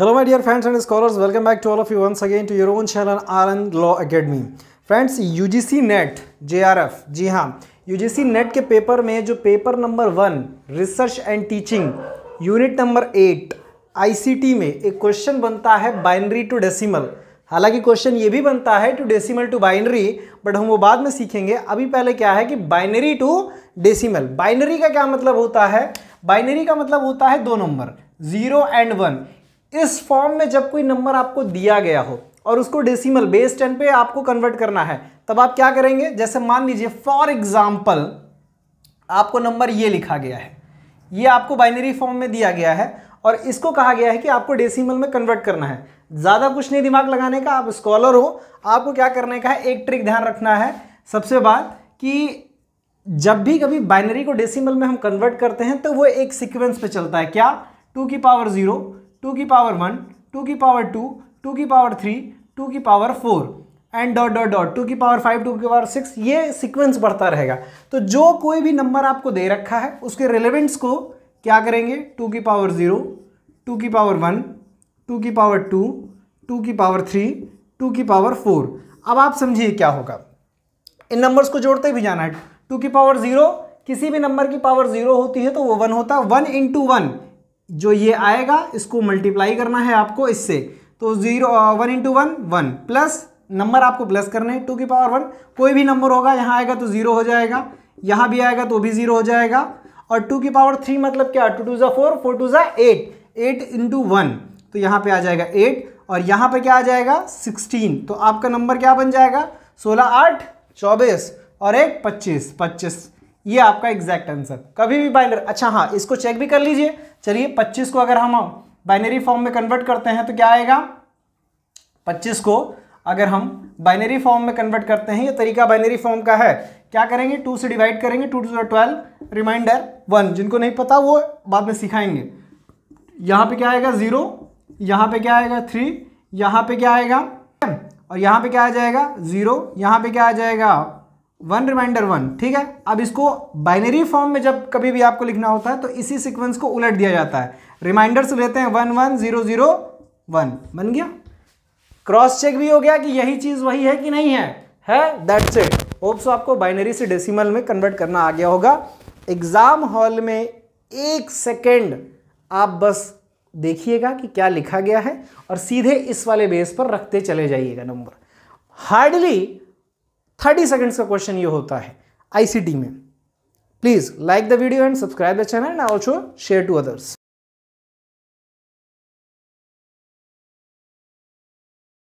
hello Hello my friends and and welcome back to all all of you once again to your own R N law academy friends UGC NET JRF जी हाँ UGC NET के paper में जो paper number one research and teaching unit number eight ICT में एक question बनता है binary to decimal हालांकि क्वेश्चन ये भी बनता है to decimal to binary but हम वो बाद में सीखेंगे अभी पहले क्या है कि बाइनरी टू डेसीमल बाइनरी का क्या मतलब होता है बाइनरी का मतलब होता है दो नंबर जीरो एंड वन इस फॉर्म में जब कोई नंबर आपको दिया गया हो और उसको डेसिमल बेस टेन पे आपको कन्वर्ट करना है तब आप क्या करेंगे जैसे मान लीजिए फॉर एग्जाम्पल आपको नंबर ये लिखा गया है ये आपको बाइनरी फॉर्म में दिया गया है और इसको कहा गया है कि आपको डेसिमल में कन्वर्ट करना है ज़्यादा कुछ नहीं दिमाग लगाने का आप स्कॉलर हो आपको क्या करने का है एक ट्रिक ध्यान रखना है सबसे बात कि जब भी कभी बाइनरी को डेसिमल में हम कन्वर्ट करते हैं तो वो एक सीक्वेंस पे चलता है क्या टू की पावर ज़ीरो टू की पावर वन टू की पावर टू टू की पावर थ्री टू की power four and dot dot dot two की पावर फाइव टू की पावर सिक्स ये सीक्वेंस बढ़ता रहेगा तो जो कोई भी नंबर आपको दे रखा है उसके रिलेवेंट्स को क्या करेंगे टू की पावर ज़ीरो टू की पावर वन टू की पावर टू टू की पावर थ्री टू की पावर फोर अब आप समझिए क्या होगा इन नंबर्स को जोड़ते भी जाना है टू की पावर ज़ीरो किसी भी नंबर की पावर ज़ीरो होती है तो वो वन होता है वन इंटू वन जो ये आएगा इसको मल्टीप्लाई करना है आपको इससे तो zero one into one one plus number आपको प्लस करने टू की पावर वन कोई भी नंबर होगा यहाँ आएगा तो ज़ीरो हो जाएगा यहाँ भी आएगा तो भी ज़ीरो हो जाएगा और टू की पावर थ्री मतलब क्या टू टू ज़ा फोर फोर टू ज़ा एट एट इंटू वन तो यहाँ पे आ जाएगा एट और यहाँ पे क्या आ जाएगा सिक्सटीन तो आपका नंबर क्या बन जाएगा सोलह आठ चौबीस और एक पच्चीस पच्चीस ये आपका एग्जैक्ट आंसर कभी भी बाइनरी अच्छा हाँ इसको चेक भी कर लीजिए चलिए 25 को अगर हम बाइनरी फॉर्म में कन्वर्ट करते हैं तो क्या आएगा 25 को अगर हम बाइनरी फॉर्म में कन्वर्ट करते हैं ये तरीका बाइनरी फॉर्म का है क्या करेंगे टू से डिवाइड करेंगे two two twelve remainder one जिनको नहीं पता वो बाद में सिखाएंगे यहाँ पे क्या आएगा ज़ीरो यहाँ पे क्या आएगा थ्री यहाँ पे क्या आएगा और यहाँ पे क्या आ जाएगा ज़ीरो यहाँ पे क्या आ जाएगा वन रिमाइंडर वन ठीक है अब इसको बाइनरी फॉर्म में जब कभी भी आपको लिखना होता है तो इसी सिक्वेंस को उलट दिया जाता है रिमाइंडर्स लेते हैं one one zero zero one बन गया क्रॉस चेक भी हो गया कि यही चीज़ वही है कि नहीं है है दैट्स इट होप्स आपको बाइनरी से डेसिमल में कन्वर्ट करना आ गया होगा एग्ज़ाम हॉल में एक सेकेंड आप बस देखिएगा कि क्या लिखा गया है और सीधे इस वाले बेस पर रखते चले जाइएगा नंबर हार्डली थर्टी सेकेंड्स का क्वेश्चन ये होता है आईसीटी में please like the video and subscribe the channel and also share to others